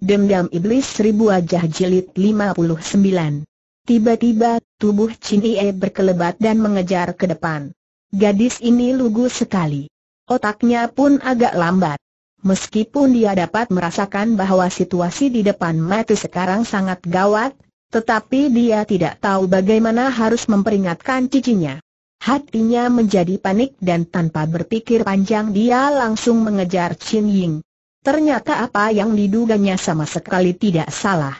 Dendam Iblis Seribu Wajah Jilid 59 Tiba-tiba, tubuh Chin Ie berkelebat dan mengejar ke depan. Gadis ini lugu sekali. Otaknya pun agak lambat. Meskipun dia dapat merasakan bahwa situasi di depan mati sekarang sangat gawat, tetapi dia tidak tahu bagaimana harus memperingatkan cicinya. Hatinya menjadi panik dan tanpa berpikir panjang dia langsung mengejar Chin Ying. Ternyata apa yang diduganya sama sekali tidak salah.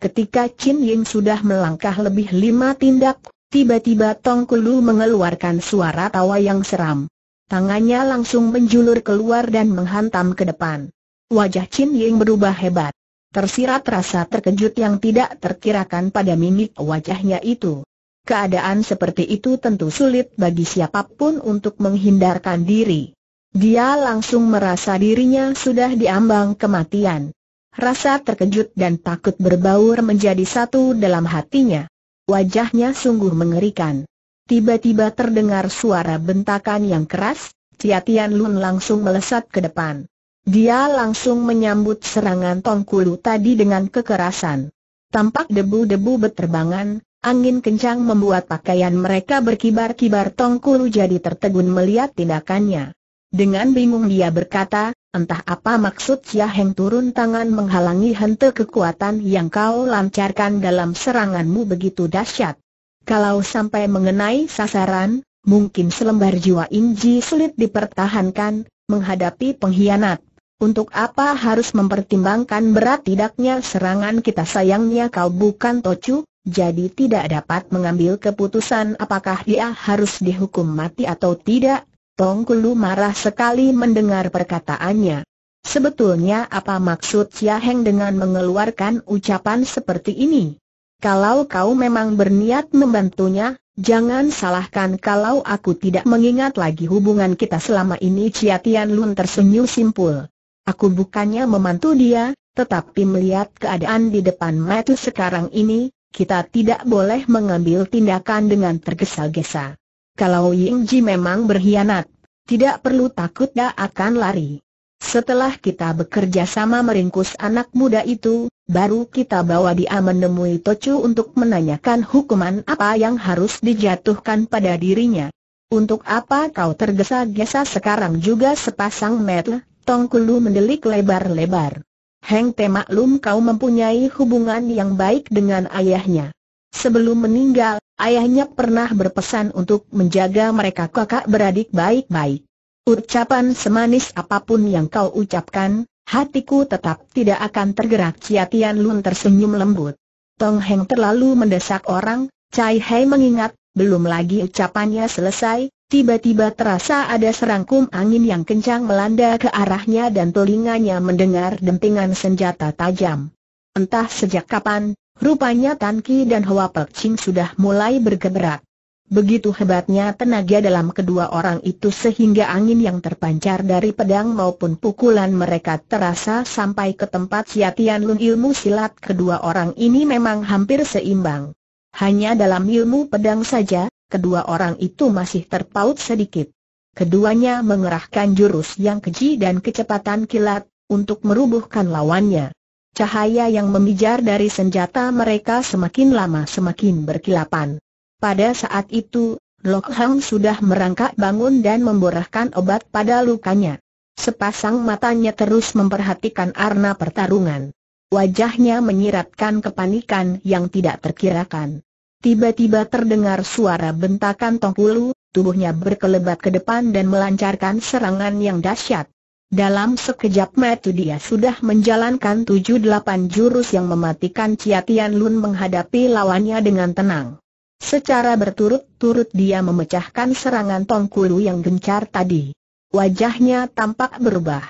Ketika Chin Ying sudah melangkah lebih lima tindak, tiba-tiba Tong Kulu mengeluarkan suara tawa yang seram. Tangannya langsung menjulur keluar dan menghantam ke depan. Wajah Chin Ying berubah hebat. Tersirat rasa terkejut yang tidak terkirakan pada mimik wajahnya itu. Keadaan seperti itu tentu sulit bagi siapapun untuk menghindarkan diri. Dia langsung merasa dirinya sudah diambang kematian. Rasa terkejut dan takut berbaur menjadi satu dalam hatinya. Wajahnya sungguh mengerikan. Tiba-tiba terdengar suara bentakan yang keras, Tia Tian Lun langsung melesat ke depan. Dia langsung menyambut serangan Tongkulu tadi dengan kekerasan. Tampak debu-debu berterbangan, angin kencang membuat pakaian mereka berkibar-kibar Tongkulu jadi tertegun melihat tindakannya. Dengan bingung dia berkata, entah apa maksud Xia Heng turun tangan menghalangi hente kekuatan yang kau lancarkan dalam seranganmu begitu dahsyat. Kalau sampai mengenai sasaran, mungkin selembar jiwa Inji sulit dipertahankan, menghadapi pengkhianat. Untuk apa harus mempertimbangkan berat tidaknya serangan kita sayangnya kau bukan tocu, jadi tidak dapat mengambil keputusan apakah dia harus dihukum mati atau tidak, Tongkulu marah sekali mendengar perkataannya. Sebetulnya apa maksud Chia Heng dengan mengeluarkan ucapan seperti ini? Kalau kau memang berniat membantunya, jangan salahkan kalau aku tidak mengingat lagi hubungan kita selama ini Chia Tian Lun tersenyum simpul. Aku bukannya memantu dia, tetapi melihat keadaan di depan mata sekarang ini, kita tidak boleh mengambil tindakan dengan tergesa-gesa. Kalau Ying Ji memang berkhianat, tidak perlu takut dia akan lari. Setelah kita bekerja sama meringkus anak muda itu, baru kita bawa dia menemui Tocu untuk menanyakan hukuman apa yang harus dijatuhkan pada dirinya. Untuk apa kau tergesa-gesa sekarang juga sepasang metel, Tongkulu mendelik lebar-lebar. Heng Te maklum kau mempunyai hubungan yang baik dengan ayahnya. Sebelum meninggal, ayahnya pernah berpesan untuk menjaga mereka kakak beradik baik-baik. Ucapan semanis apapun yang kau ucapkan, hatiku tetap tidak akan tergerak Cia Lun tersenyum lembut. Tong Heng terlalu mendesak orang, Cai Hei mengingat, belum lagi ucapannya selesai, tiba-tiba terasa ada serangkum angin yang kencang melanda ke arahnya dan telinganya mendengar dentingan senjata tajam. Entah sejak kapan, Rupanya Tan Ki dan Hoa Pek Ching sudah mulai bergerak. Begitu hebatnya tenaga dalam kedua orang itu sehingga angin yang terpancar dari pedang maupun pukulan mereka terasa sampai ke tempat Siatian Lun ilmu silat kedua orang ini memang hampir seimbang. Hanya dalam ilmu pedang saja, kedua orang itu masih terpaut sedikit. Keduanya mengerahkan jurus yang keji dan kecepatan kilat, untuk merubuhkan lawannya. Cahaya yang memijar dari senjata mereka semakin lama semakin berkilapan. Pada saat itu, Lok Hang sudah merangkak bangun dan memborahkan obat pada lukanya. Sepasang matanya terus memperhatikan arna pertarungan. Wajahnya menyiratkan kepanikan yang tidak terkirakan. Tiba-tiba terdengar suara bentakan tongkulu, tubuhnya berkelebat ke depan dan melancarkan serangan yang dahsyat. Dalam sekejap mata dia sudah menjalankan tujuh delapan jurus yang mematikan Ciatian Tian Lun menghadapi lawannya dengan tenang. Secara berturut-turut dia memecahkan serangan Tongkulu yang gencar tadi. Wajahnya tampak berubah.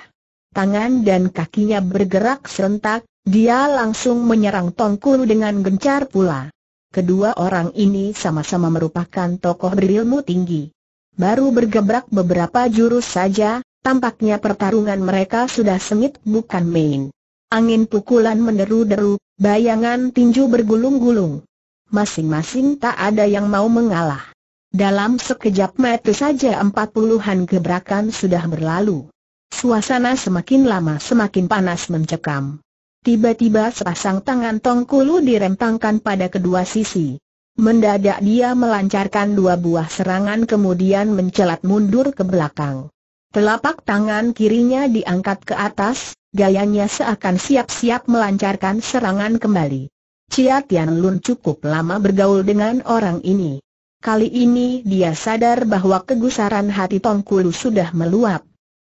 Tangan dan kakinya bergerak serentak, dia langsung menyerang Tongkulu dengan gencar pula. Kedua orang ini sama-sama merupakan tokoh berilmu tinggi. Baru bergebrak beberapa jurus saja, Tampaknya pertarungan mereka sudah sengit bukan main. Angin pukulan meneru deru bayangan tinju bergulung-gulung. Masing-masing tak ada yang mau mengalah. Dalam sekejap mata saja empat puluhan gebrakan sudah berlalu. Suasana semakin lama semakin panas mencekam. Tiba-tiba sepasang tangan tongkulu direntangkan pada kedua sisi. Mendadak dia melancarkan dua buah serangan kemudian mencelat mundur ke belakang. Telapak tangan kirinya diangkat ke atas, gayanya seakan siap-siap melancarkan serangan kembali. Chia Tian Lun cukup lama bergaul dengan orang ini. Kali ini dia sadar bahwa kegusaran hati Tongkulu sudah meluap.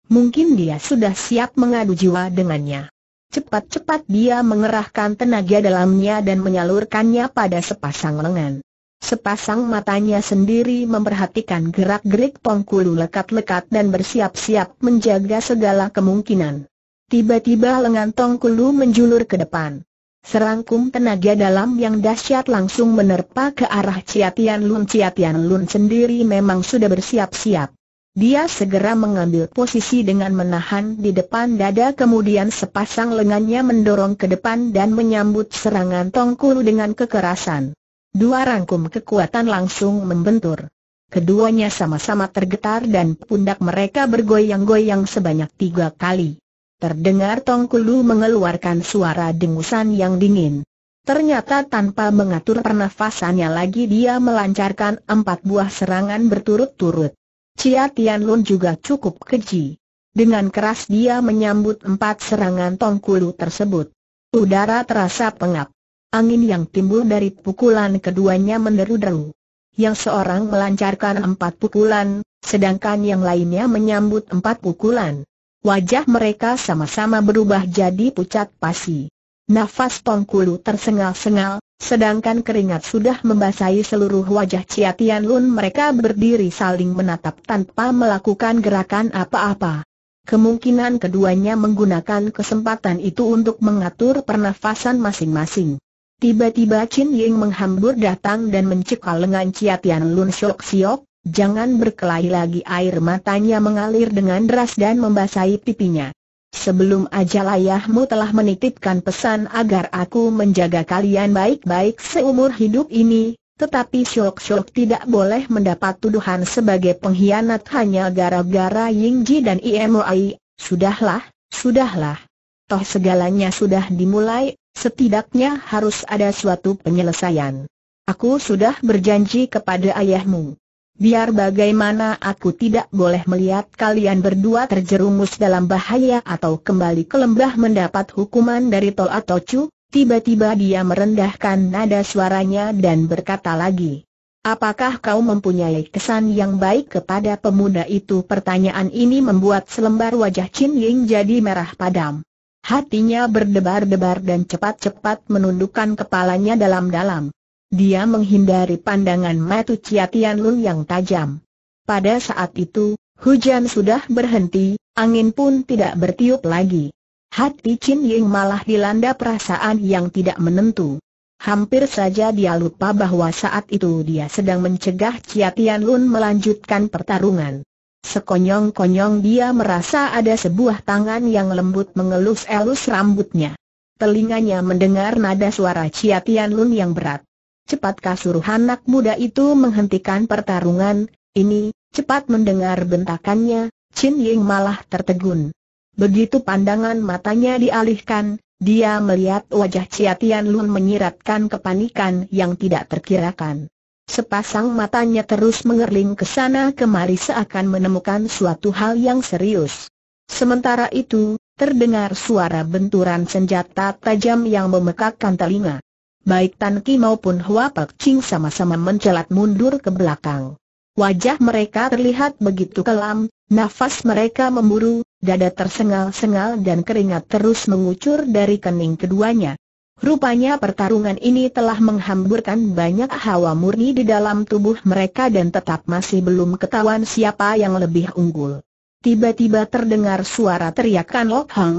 Mungkin dia sudah siap mengadu jiwa dengannya. Cepat-cepat dia mengerahkan tenaga dalamnya dan menyalurkannya pada sepasang lengan. Sepasang matanya sendiri memperhatikan gerak-gerik Pongkulu lekat-lekat dan bersiap-siap menjaga segala kemungkinan. Tiba-tiba lengan Tongkulu menjulur ke depan. Serangkum tenaga dalam yang dahsyat langsung menerpa ke arah Ciatian Lun. Ciatian Lun sendiri memang sudah bersiap-siap. Dia segera mengambil posisi dengan menahan di depan dada kemudian sepasang lengannya mendorong ke depan dan menyambut serangan Tongkulu dengan kekerasan. Dua rangkum kekuatan langsung membentur. Keduanya sama-sama tergetar dan pundak mereka bergoyang-goyang sebanyak tiga kali. Terdengar Tongkulu mengeluarkan suara dengusan yang dingin. Ternyata tanpa mengatur pernafasannya lagi dia melancarkan empat buah serangan berturut-turut. Cia Tianlun juga cukup keji. Dengan keras dia menyambut empat serangan Tongkulu tersebut. Udara terasa pengap. Angin yang timbul dari pukulan keduanya menderu-deru. Yang seorang melancarkan empat pukulan, sedangkan yang lainnya menyambut empat pukulan. Wajah mereka sama-sama berubah jadi pucat pasi. Nafas Tongkulu tersengal-sengal, sedangkan keringat sudah membasahi seluruh wajah Cia Lun. mereka berdiri saling menatap tanpa melakukan gerakan apa-apa. Kemungkinan keduanya menggunakan kesempatan itu untuk mengatur pernafasan masing-masing. Tiba-tiba Chin Ying menghambur datang dan mencekal lengan Chia Tian Lun Shok Siok, jangan berkelahi lagi air matanya mengalir dengan deras dan membasahi pipinya. Sebelum ajal ayahmu telah menitipkan pesan agar aku menjaga kalian baik-baik seumur hidup ini, tetapi Shok Shok tidak boleh mendapat tuduhan sebagai pengkhianat hanya gara-gara Ying Ji dan IMOI, sudahlah, sudahlah. Toh segalanya sudah dimulai, Setidaknya harus ada suatu penyelesaian. Aku sudah berjanji kepada ayahmu. Biar bagaimana aku tidak boleh melihat kalian berdua terjerumus dalam bahaya atau kembali ke lembah mendapat hukuman dari Tol atau Chu, tiba-tiba dia merendahkan nada suaranya dan berkata lagi. Apakah kau mempunyai kesan yang baik kepada pemuda itu? Pertanyaan ini membuat selembar wajah Chin Ying jadi merah padam. Hatinya berdebar-debar dan cepat-cepat menundukkan kepalanya dalam-dalam. Dia menghindari pandangan Matu Chia Lun yang tajam. Pada saat itu, hujan sudah berhenti, angin pun tidak bertiup lagi. Hati Chin Ying malah dilanda perasaan yang tidak menentu. Hampir saja dia lupa bahwa saat itu dia sedang mencegah Chia Lun melanjutkan pertarungan. Sekonyong-konyong dia merasa ada sebuah tangan yang lembut mengelus-elus rambutnya. Telinganya mendengar nada suara Chia Tian Lun yang berat. Cepat kasuruh anak muda itu menghentikan pertarungan, ini, cepat mendengar bentakannya, Chin Ying malah tertegun. Begitu pandangan matanya dialihkan, dia melihat wajah Chia Tian Lun menyiratkan kepanikan yang tidak terkirakan. Sepasang matanya terus mengerling ke sana kemari seakan menemukan suatu hal yang serius. Sementara itu, terdengar suara benturan senjata tajam yang memekakkan telinga. Baik Tan Ki maupun Hua Pek Ching sama-sama mencelat mundur ke belakang. Wajah mereka terlihat begitu kelam, nafas mereka memburu, dada tersengal-sengal dan keringat terus mengucur dari kening keduanya. Rupanya pertarungan ini telah menghamburkan banyak hawa murni di dalam tubuh mereka dan tetap masih belum ketahuan siapa yang lebih unggul. Tiba-tiba terdengar suara teriakan Lok Hang.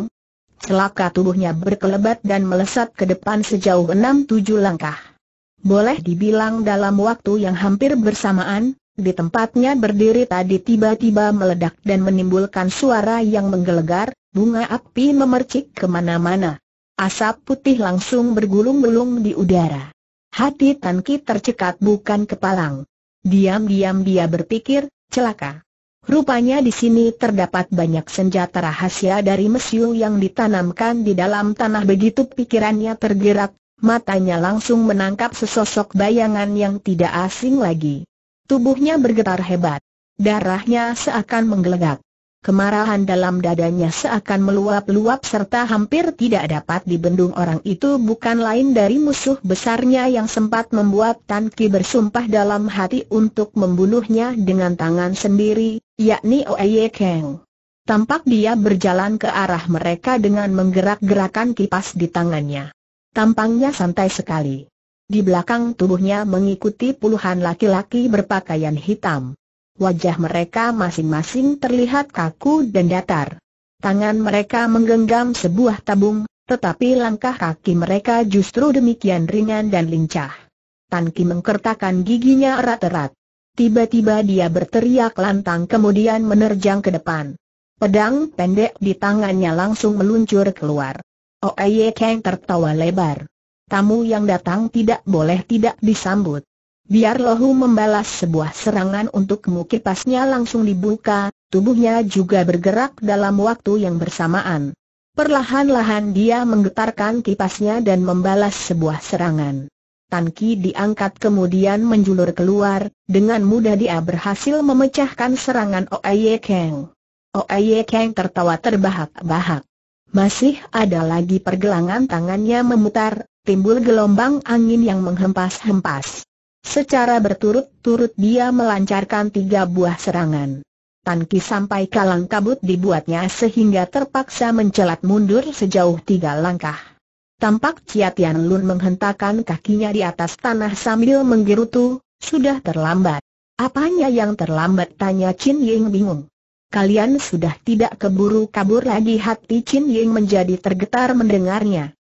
Celaka tubuhnya berkelebat dan melesat ke depan sejauh enam tujuh langkah. Boleh dibilang dalam waktu yang hampir bersamaan, di tempatnya berdiri tadi tiba-tiba meledak dan menimbulkan suara yang menggelegar, bunga api memercik kemana-mana. Asap putih langsung bergulung-gulung di udara. Hati Tan tercekat bukan kepalang. Diam-diam dia berpikir, celaka. Rupanya di sini terdapat banyak senjata rahasia dari mesiu yang ditanamkan di dalam tanah begitu pikirannya tergerak, matanya langsung menangkap sesosok bayangan yang tidak asing lagi. Tubuhnya bergetar hebat. Darahnya seakan menggelegak. Kemarahan dalam dadanya seakan meluap-luap serta hampir tidak dapat dibendung orang itu bukan lain dari musuh besarnya yang sempat membuat Tan Ki bersumpah dalam hati untuk membunuhnya dengan tangan sendiri, yakni Oye Keng. Tampak dia berjalan ke arah mereka dengan menggerak-gerakan kipas di tangannya. Tampangnya santai sekali. Di belakang tubuhnya mengikuti puluhan laki-laki berpakaian hitam. Wajah mereka masing-masing terlihat kaku dan datar. Tangan mereka menggenggam sebuah tabung, tetapi langkah kaki mereka justru demikian ringan dan lincah. Tan Ki mengkertakan giginya erat-erat. Tiba-tiba dia berteriak lantang kemudian menerjang ke depan. Pedang pendek di tangannya langsung meluncur keluar. Oeye Kang tertawa lebar. Tamu yang datang tidak boleh tidak disambut. Biar Lohu membalas sebuah serangan untuk mukipasnya langsung dibuka, tubuhnya juga bergerak dalam waktu yang bersamaan. Perlahan-lahan dia menggetarkan kipasnya dan membalas sebuah serangan. Tan diangkat kemudian menjulur keluar, dengan mudah dia berhasil memecahkan serangan Oye Kang. Oye Kang tertawa terbahak-bahak. Masih ada lagi pergelangan tangannya memutar, timbul gelombang angin yang menghempas-hempas. Secara berturut-turut dia melancarkan tiga buah serangan. Tanki sampai kalang kabut dibuatnya sehingga terpaksa mencelat mundur sejauh tiga langkah. Tampak Chia Lun menghentakkan kakinya di atas tanah sambil menggerutu, sudah terlambat. Apanya yang terlambat tanya Chin Ying bingung. Kalian sudah tidak keburu kabur lagi hati Chin Ying menjadi tergetar mendengarnya.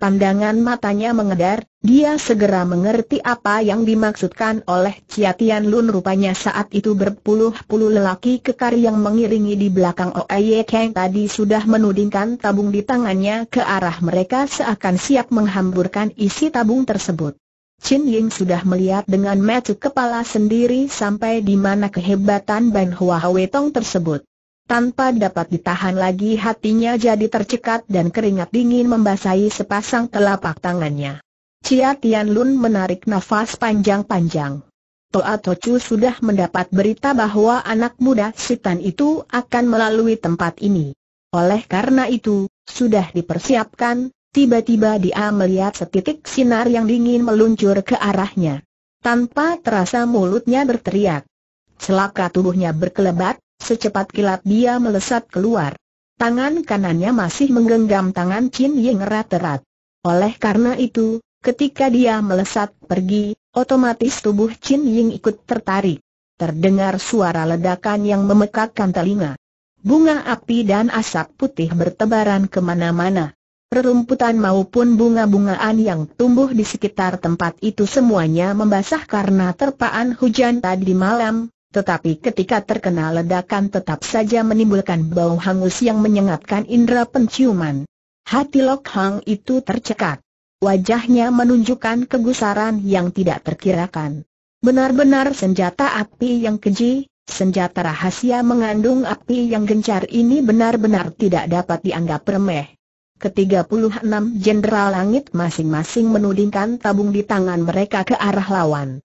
Pandangan matanya mengedar, dia segera mengerti apa yang dimaksudkan oleh Chia Tian Lun rupanya saat itu berpuluh-puluh lelaki kekar yang mengiringi di belakang Oye Kang tadi sudah menudingkan tabung di tangannya ke arah mereka seakan siap menghamburkan isi tabung tersebut. Chin Ying sudah melihat dengan mata kepala sendiri sampai di mana kehebatan Ban Hua Hwe Tong tersebut. Tanpa dapat ditahan lagi hatinya jadi tercekat dan keringat dingin membasahi sepasang telapak tangannya. Cia Tian Lun menarik nafas panjang-panjang. Toa Tochu sudah mendapat berita bahwa anak muda Sitan itu akan melalui tempat ini. Oleh karena itu, sudah dipersiapkan, tiba-tiba dia melihat setitik sinar yang dingin meluncur ke arahnya. Tanpa terasa mulutnya berteriak. Selaka tubuhnya berkelebat, Secepat kilat dia melesat keluar. Tangan kanannya masih menggenggam tangan Chin Ying erat-erat. Oleh karena itu, ketika dia melesat pergi, otomatis tubuh Chin Ying ikut tertarik. Terdengar suara ledakan yang memekakkan telinga. Bunga api dan asap putih bertebaran kemana-mana. Rerumputan maupun bunga-bungaan yang tumbuh di sekitar tempat itu semuanya membasah karena terpaan hujan tadi malam, tetapi ketika terkena ledakan tetap saja menimbulkan bau hangus yang menyengatkan indera penciuman. Hati Lok Hang itu tercekat. Wajahnya menunjukkan kegusaran yang tidak terkirakan. Benar-benar senjata api yang keji, senjata rahasia mengandung api yang gencar ini benar-benar tidak dapat dianggap remeh. Ketiga puluh enam Jenderal Langit masing-masing menudingkan tabung di tangan mereka ke arah lawan.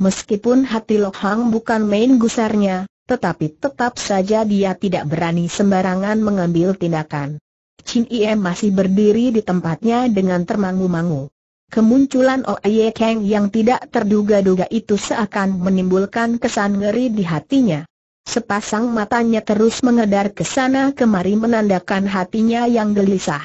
Meskipun hati Lok Hang bukan main gusarnya, tetapi tetap saja dia tidak berani sembarangan mengambil tindakan. Chin Iem masih berdiri di tempatnya dengan termangu-mangu. Kemunculan Oye oh Kang yang tidak terduga-duga itu seakan menimbulkan kesan ngeri di hatinya. Sepasang matanya terus mengedar ke sana kemari menandakan hatinya yang gelisah.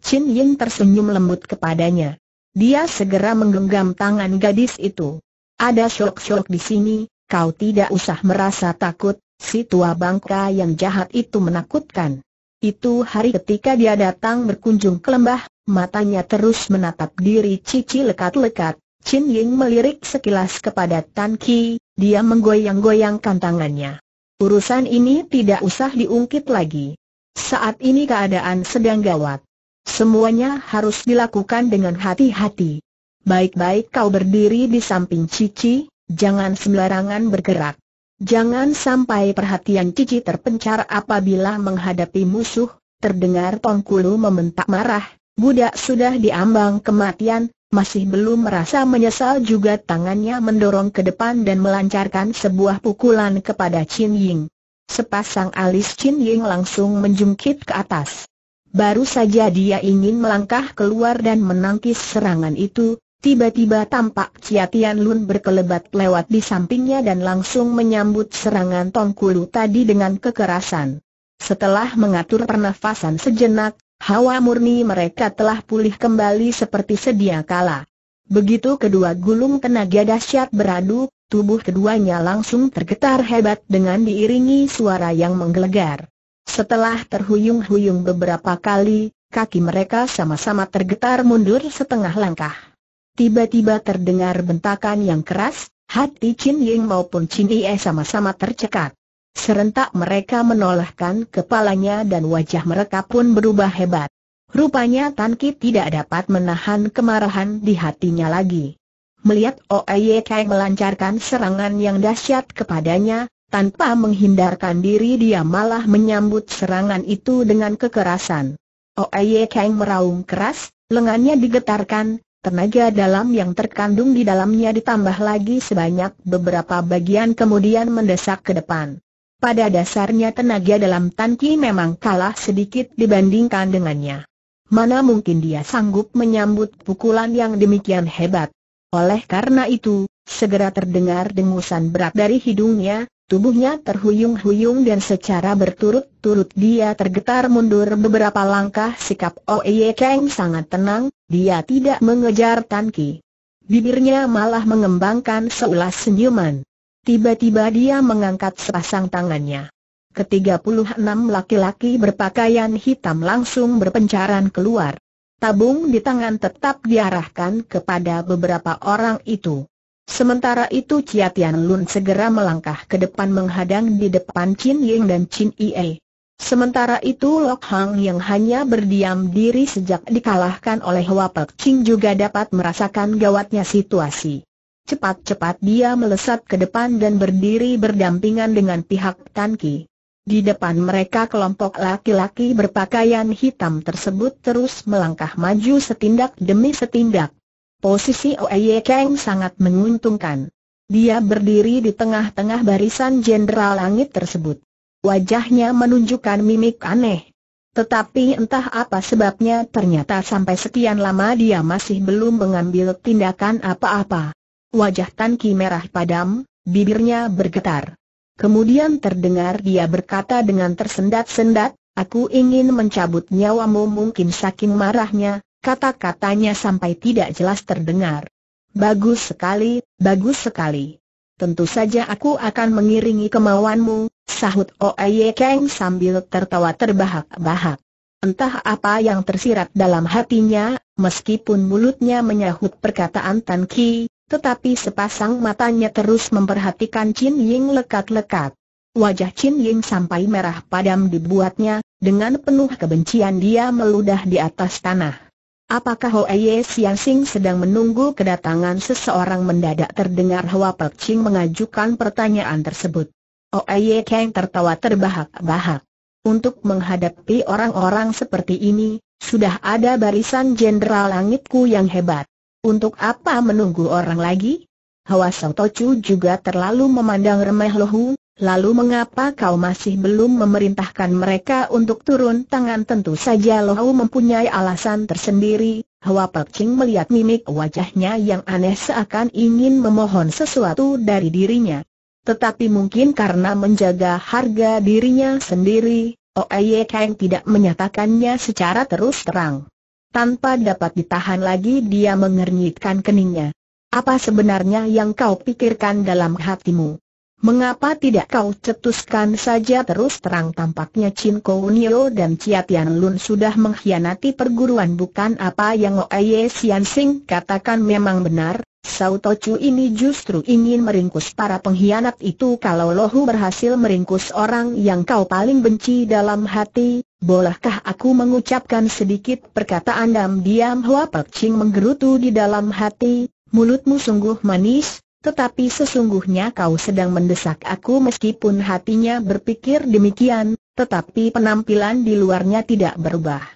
Chin Ying tersenyum lembut kepadanya. Dia segera menggenggam tangan gadis itu. Ada syok-syok di sini, kau tidak usah merasa takut, si tua bangka yang jahat itu menakutkan. Itu hari ketika dia datang berkunjung ke lembah, matanya terus menatap diri Cici lekat-lekat, Chin Ying melirik sekilas kepada Tan Ki, dia menggoyang-goyangkan tangannya. Urusan ini tidak usah diungkit lagi. Saat ini keadaan sedang gawat. Semuanya harus dilakukan dengan hati-hati. Baik-baik kau berdiri di samping Cici, jangan sembarangan bergerak. Jangan sampai perhatian Cici terpencar apabila menghadapi musuh, terdengar Tongkulu membentak marah, budak sudah diambang kematian, masih belum merasa menyesal juga tangannya mendorong ke depan dan melancarkan sebuah pukulan kepada Chin Ying. Sepasang alis Chin Ying langsung menjungkit ke atas. Baru saja dia ingin melangkah keluar dan menangkis serangan itu, Tiba-tiba tampak Cia Tian Lun berkelebat lewat di sampingnya dan langsung menyambut serangan Tongkulu tadi dengan kekerasan. Setelah mengatur pernafasan sejenak, hawa murni mereka telah pulih kembali seperti sedia kala. Begitu kedua gulung tenaga dahsyat beradu, tubuh keduanya langsung tergetar hebat dengan diiringi suara yang menggelegar. Setelah terhuyung-huyung beberapa kali, kaki mereka sama-sama tergetar mundur setengah langkah. Tiba-tiba terdengar bentakan yang keras, hati Chin Ying maupun Chin Ie sama-sama tercekat. Serentak mereka menolakkan kepalanya dan wajah mereka pun berubah hebat. Rupanya Tan Ki tidak dapat menahan kemarahan di hatinya lagi. Melihat Oye oh Kai melancarkan serangan yang dahsyat kepadanya, tanpa menghindarkan diri dia malah menyambut serangan itu dengan kekerasan. Oye oh Keng meraung keras, lengannya digetarkan, Tenaga dalam yang terkandung di dalamnya ditambah lagi sebanyak beberapa bagian kemudian mendesak ke depan. Pada dasarnya tenaga dalam tanki memang kalah sedikit dibandingkan dengannya. Mana mungkin dia sanggup menyambut pukulan yang demikian hebat. Oleh karena itu, segera terdengar dengusan berat dari hidungnya, tubuhnya terhuyung-huyung dan secara berturut-turut dia tergetar mundur beberapa langkah sikap Oeye Kang sangat tenang, dia tidak mengejar Tan Ki. Bibirnya malah mengembangkan seulas senyuman. Tiba-tiba dia mengangkat sepasang tangannya. Ketiga puluh enam laki-laki berpakaian hitam langsung berpencaran keluar. Tabung di tangan tetap diarahkan kepada beberapa orang itu. Sementara itu Chia Tian Lun segera melangkah ke depan menghadang di depan Chin Ying dan Chin Yi. Sementara itu Lok Hang yang hanya berdiam diri sejak dikalahkan oleh Wapak Ching juga dapat merasakan gawatnya situasi. Cepat-cepat dia melesat ke depan dan berdiri berdampingan dengan pihak Tan Ki. Di depan mereka kelompok laki-laki berpakaian hitam tersebut terus melangkah maju setindak demi setindak. Posisi Oye Kang sangat menguntungkan. Dia berdiri di tengah-tengah barisan jenderal langit tersebut. Wajahnya menunjukkan mimik aneh. Tetapi entah apa sebabnya ternyata sampai sekian lama dia masih belum mengambil tindakan apa-apa. Wajah Tan Ki merah padam, bibirnya bergetar. Kemudian terdengar dia berkata dengan tersendat-sendat, aku ingin mencabut nyawamu mungkin saking marahnya, kata-katanya sampai tidak jelas terdengar. Bagus sekali, bagus sekali. Tentu saja aku akan mengiringi kemauanmu, Sahut Oye Kang sambil tertawa terbahak-bahak. Entah apa yang tersirat dalam hatinya, meskipun mulutnya menyahut perkataan Tan Ki, tetapi sepasang matanya terus memperhatikan Chin Ying lekat-lekat. Wajah Chin Ying sampai merah padam dibuatnya, dengan penuh kebencian dia meludah di atas tanah. Apakah Oye Sian Sing sedang menunggu kedatangan seseorang mendadak terdengar Hoa Pek Ching mengajukan pertanyaan tersebut. Oye oh, Kang tertawa terbahak-bahak. Untuk menghadapi orang-orang seperti ini, sudah ada barisan jenderal langitku yang hebat. Untuk apa menunggu orang lagi? Hawa Sang Tocu juga terlalu memandang remeh Hu. lalu mengapa kau masih belum memerintahkan mereka untuk turun tangan? Tentu saja Hu mempunyai alasan tersendiri. Hawa Ching melihat mimik wajahnya yang aneh seakan ingin memohon sesuatu dari dirinya. Tetapi mungkin karena menjaga harga dirinya sendiri, Oeye Kang tidak menyatakannya secara terus terang. Tanpa dapat ditahan lagi dia mengernyitkan keningnya. Apa sebenarnya yang kau pikirkan dalam hatimu? Mengapa tidak kau cetuskan saja terus terang tampaknya Chin Nio dan Chia Tian Lun sudah mengkhianati perguruan bukan apa yang Oeye Sian Sing katakan memang benar, Sautocu ini justru ingin meringkus para pengkhianat itu kalau Lohu berhasil meringkus orang yang kau paling benci dalam hati, bolehkah aku mengucapkan sedikit perkataan diam-diam Hua Pek Ching menggerutu di dalam hati, mulutmu sungguh manis, tetapi sesungguhnya kau sedang mendesak aku meskipun hatinya berpikir demikian, tetapi penampilan di luarnya tidak berubah.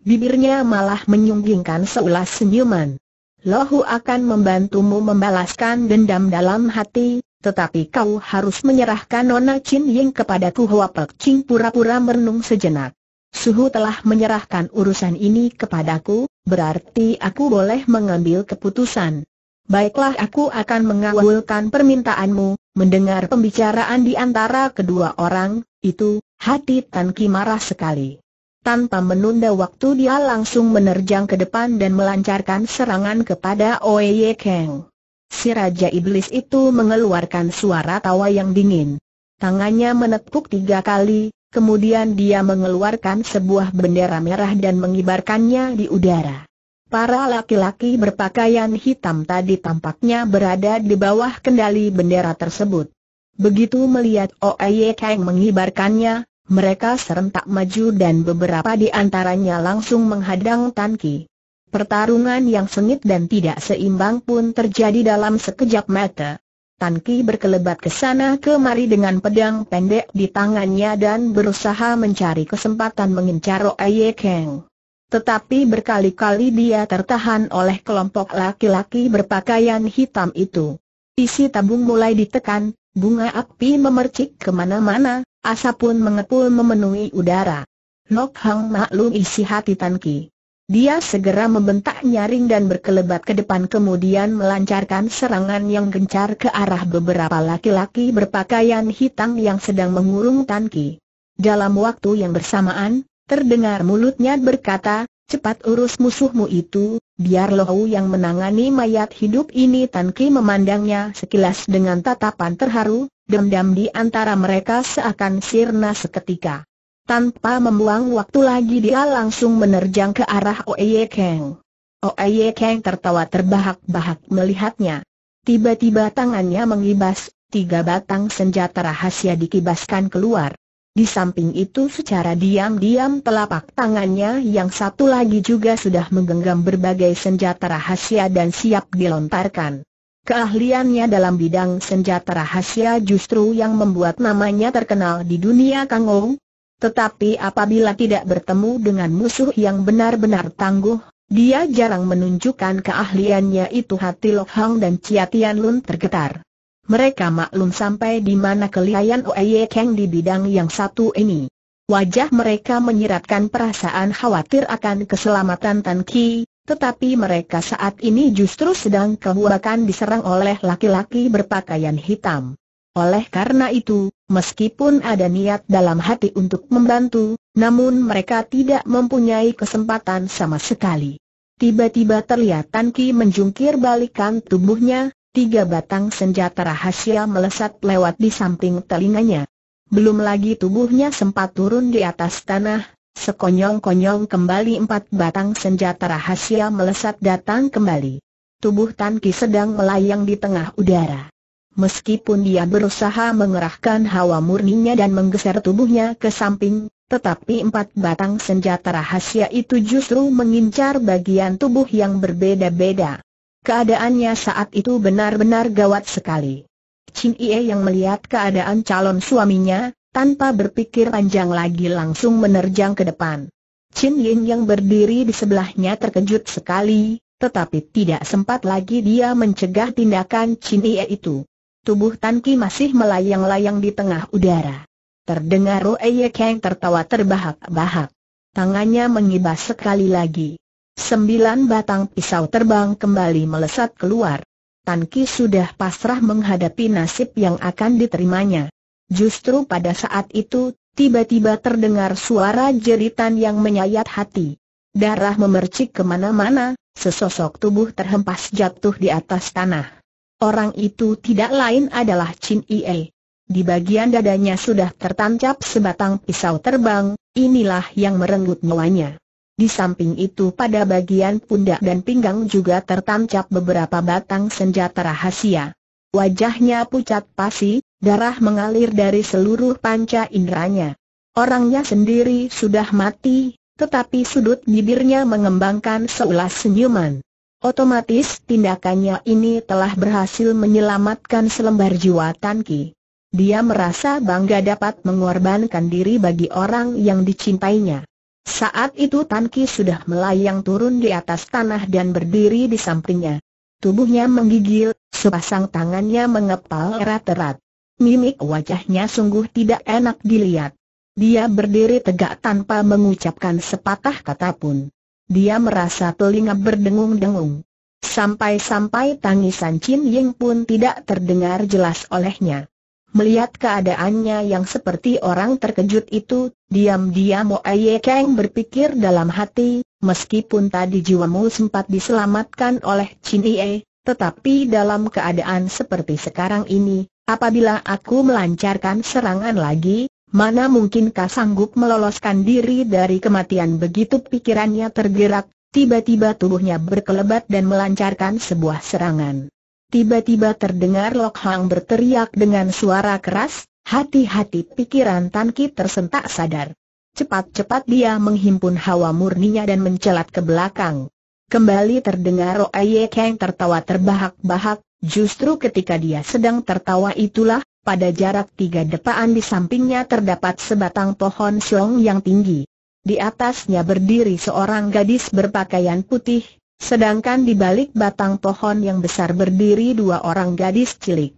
Bibirnya malah menyunggingkan seulas senyuman. Lohu akan membantumu membalaskan dendam dalam hati, tetapi kau harus menyerahkan Nona Chin Ying kepadaku Hua Pek Ching pura-pura merenung sejenak. Suhu telah menyerahkan urusan ini kepadaku, berarti aku boleh mengambil keputusan. Baiklah aku akan mengawalkan permintaanmu, mendengar pembicaraan di antara kedua orang, itu, hati Tan Ki marah sekali. Tanpa menunda waktu dia langsung menerjang ke depan dan melancarkan serangan kepada Oye Kang. Si Raja Iblis itu mengeluarkan suara tawa yang dingin. Tangannya menepuk tiga kali, kemudian dia mengeluarkan sebuah bendera merah dan mengibarkannya di udara. Para laki-laki berpakaian hitam tadi tampaknya berada di bawah kendali bendera tersebut. Begitu melihat Oye Kang mengibarkannya, mereka serentak maju dan beberapa di antaranya langsung menghadang Tan Ki. Pertarungan yang sengit dan tidak seimbang pun terjadi dalam sekejap mata. Tan Ki berkelebat ke sana kemari dengan pedang pendek di tangannya dan berusaha mencari kesempatan mengincar Oye Keng. Tetapi berkali-kali dia tertahan oleh kelompok laki-laki berpakaian hitam itu. Isi tabung mulai ditekan, Bunga api memercik kemana-mana, asap pun mengepul memenuhi udara. Lok Hang maklum isi hati Tan Ki. Dia segera membentak nyaring dan berkelebat ke depan kemudian melancarkan serangan yang gencar ke arah beberapa laki-laki berpakaian hitam yang sedang mengurung Tan Ki. Dalam waktu yang bersamaan, terdengar mulutnya berkata, Cepat urus musuhmu itu, biar Lohou yang menangani mayat hidup ini Tan Ki memandangnya sekilas dengan tatapan terharu, dendam di antara mereka seakan sirna seketika. Tanpa membuang waktu lagi dia langsung menerjang ke arah Oeye Kang. Oeye Kang tertawa terbahak-bahak melihatnya. Tiba-tiba tangannya mengibas, tiga batang senjata rahasia dikibaskan keluar. Di samping itu secara diam-diam telapak tangannya yang satu lagi juga sudah menggenggam berbagai senjata rahasia dan siap dilontarkan. Keahliannya dalam bidang senjata rahasia justru yang membuat namanya terkenal di dunia Kangou. Tetapi apabila tidak bertemu dengan musuh yang benar-benar tangguh, dia jarang menunjukkan keahliannya itu hati Lok Hang dan Chia Tian Lun tergetar mereka maklum sampai di mana kelihayan Oye Kang di bidang yang satu ini. Wajah mereka menyiratkan perasaan khawatir akan keselamatan Tan Ki, tetapi mereka saat ini justru sedang kehuakan diserang oleh laki-laki berpakaian hitam. Oleh karena itu, meskipun ada niat dalam hati untuk membantu, namun mereka tidak mempunyai kesempatan sama sekali. Tiba-tiba terlihat Tan Ki menjungkir balikan tubuhnya, tiga batang senjata rahasia melesat lewat di samping telinganya. Belum lagi tubuhnya sempat turun di atas tanah, sekonyong-konyong kembali empat batang senjata rahasia melesat datang kembali. Tubuh Tan sedang melayang di tengah udara. Meskipun dia berusaha mengerahkan hawa murninya dan menggeser tubuhnya ke samping, tetapi empat batang senjata rahasia itu justru mengincar bagian tubuh yang berbeda-beda. Keadaannya saat itu benar-benar gawat sekali. Chin Ie yang melihat keadaan calon suaminya, tanpa berpikir panjang lagi langsung menerjang ke depan. Chin Yin yang berdiri di sebelahnya terkejut sekali, tetapi tidak sempat lagi dia mencegah tindakan Chin Ie itu. Tubuh Tan Ki masih melayang-layang di tengah udara. Terdengar Roe Ye Kang tertawa terbahak-bahak. Tangannya mengibas sekali lagi. Sembilan batang pisau terbang kembali melesat keluar. Tan Ki sudah pasrah menghadapi nasib yang akan diterimanya. Justru pada saat itu, tiba-tiba terdengar suara jeritan yang menyayat hati. Darah memercik kemana-mana, sesosok tubuh terhempas jatuh di atas tanah. Orang itu tidak lain adalah Chin Ie. Di bagian dadanya sudah tertancap sebatang pisau terbang, inilah yang merenggut nyawanya. Di samping itu pada bagian pundak dan pinggang juga tertancap beberapa batang senjata rahasia. Wajahnya pucat pasi, darah mengalir dari seluruh panca inderanya. Orangnya sendiri sudah mati, tetapi sudut bibirnya mengembangkan seulas senyuman. Otomatis tindakannya ini telah berhasil menyelamatkan selembar jiwa Tanki. Dia merasa bangga dapat mengorbankan diri bagi orang yang dicintainya. Saat itu Tan Ki sudah melayang turun di atas tanah dan berdiri di sampingnya. Tubuhnya menggigil, sepasang tangannya mengepal erat-erat. Mimik wajahnya sungguh tidak enak dilihat. Dia berdiri tegak tanpa mengucapkan sepatah kata pun. Dia merasa telinga berdengung-dengung. Sampai-sampai tangisan Chin Ying pun tidak terdengar jelas olehnya. Melihat keadaannya yang seperti orang terkejut itu, Diam-diam Mo Aye Kang berpikir dalam hati, meskipun tadi jiwamu sempat diselamatkan oleh Chin Ie, tetapi dalam keadaan seperti sekarang ini, apabila aku melancarkan serangan lagi, mana mungkinkah sanggup meloloskan diri dari kematian begitu pikirannya tergerak, tiba-tiba tubuhnya berkelebat dan melancarkan sebuah serangan. Tiba-tiba terdengar Lok Hang berteriak dengan suara keras, Hati-hati pikiran Tan Ki tersentak sadar. Cepat-cepat dia menghimpun hawa murninya dan mencelat ke belakang. Kembali terdengar Oye Kang tertawa terbahak-bahak, justru ketika dia sedang tertawa itulah, pada jarak tiga depaan di sampingnya terdapat sebatang pohon siong yang tinggi. Di atasnya berdiri seorang gadis berpakaian putih, sedangkan di balik batang pohon yang besar berdiri dua orang gadis cilik.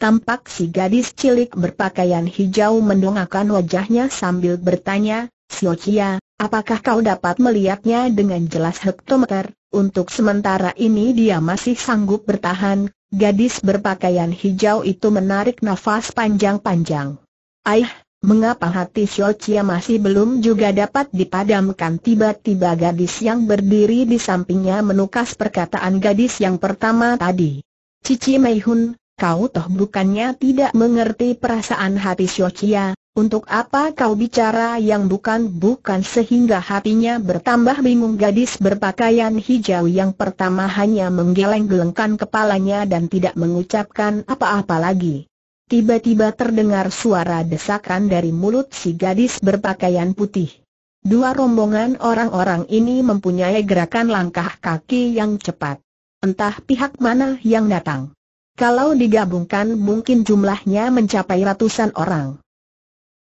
Tampak si gadis cilik berpakaian hijau mendongakkan wajahnya sambil bertanya, Sio Chia, apakah kau dapat melihatnya dengan jelas hektometer? Untuk sementara ini dia masih sanggup bertahan, gadis berpakaian hijau itu menarik nafas panjang-panjang. Aih, mengapa hati Sio Chia masih belum juga dapat dipadamkan tiba-tiba gadis yang berdiri di sampingnya menukas perkataan gadis yang pertama tadi. Cici Mei Hun, kau toh bukannya tidak mengerti perasaan hati Syochia, untuk apa kau bicara yang bukan-bukan sehingga hatinya bertambah bingung gadis berpakaian hijau yang pertama hanya menggeleng-gelengkan kepalanya dan tidak mengucapkan apa-apa lagi. Tiba-tiba terdengar suara desakan dari mulut si gadis berpakaian putih. Dua rombongan orang-orang ini mempunyai gerakan langkah kaki yang cepat. Entah pihak mana yang datang. Kalau digabungkan mungkin jumlahnya mencapai ratusan orang.